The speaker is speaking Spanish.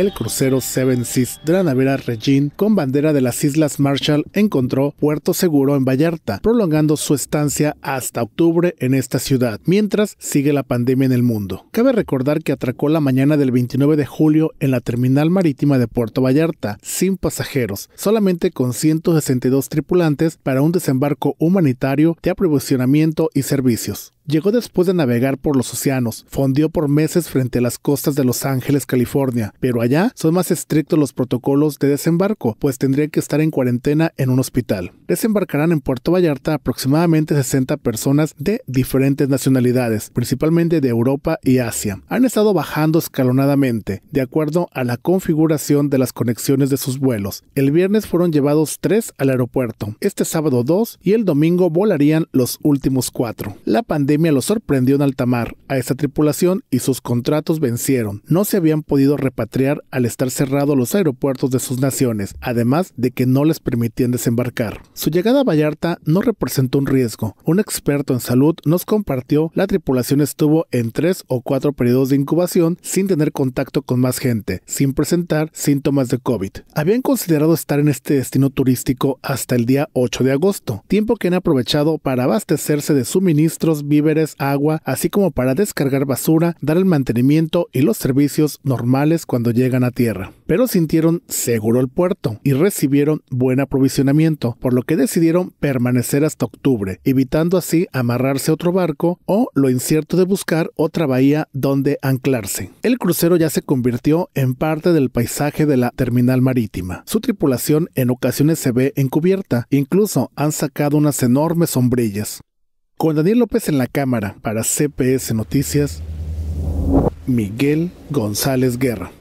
el crucero Seven Seas de la navera Regine con bandera de las Islas Marshall encontró puerto seguro en Vallarta, prolongando su estancia hasta octubre en esta ciudad, mientras sigue la pandemia en el mundo. Cabe recordar que atracó la mañana del 29 de julio en la terminal marítima de Puerto Vallarta, sin pasajeros, solamente con 162 tripulantes para un desembarco humanitario de aprovisionamiento y servicios. Llegó después de navegar por los océanos, fondió por meses frente a las costas de Los Ángeles, California, pero allá son más estrictos los protocolos de desembarco, pues tendría que estar en cuarentena en un hospital. Desembarcarán en Puerto Vallarta aproximadamente 60 personas de diferentes nacionalidades, principalmente de Europa y Asia. Han estado bajando escalonadamente, de acuerdo a la configuración de las conexiones de sus vuelos. El viernes fueron llevados tres al aeropuerto, este sábado dos y el domingo volarían los últimos cuatro. La pandemia lo sorprendió en alta mar a esta tripulación y sus contratos vencieron. No se habían podido repatriar al estar cerrados los aeropuertos de sus naciones, además de que no les permitían desembarcar. Su llegada a Vallarta no representó un riesgo. Un experto en salud nos compartió la tripulación estuvo en tres o cuatro periodos de incubación sin tener contacto con más gente, sin presentar síntomas de COVID. Habían considerado estar en este destino turístico hasta el día 8 de agosto, tiempo que han aprovechado para abastecerse de suministros, viven agua, así como para descargar basura, dar el mantenimiento y los servicios normales cuando llegan a tierra. Pero sintieron seguro el puerto y recibieron buen aprovisionamiento, por lo que decidieron permanecer hasta octubre, evitando así amarrarse a otro barco o lo incierto de buscar otra bahía donde anclarse. El crucero ya se convirtió en parte del paisaje de la terminal marítima. Su tripulación en ocasiones se ve encubierta, incluso han sacado unas enormes sombrillas. Con Daniel López en la cámara para CPS Noticias, Miguel González Guerra.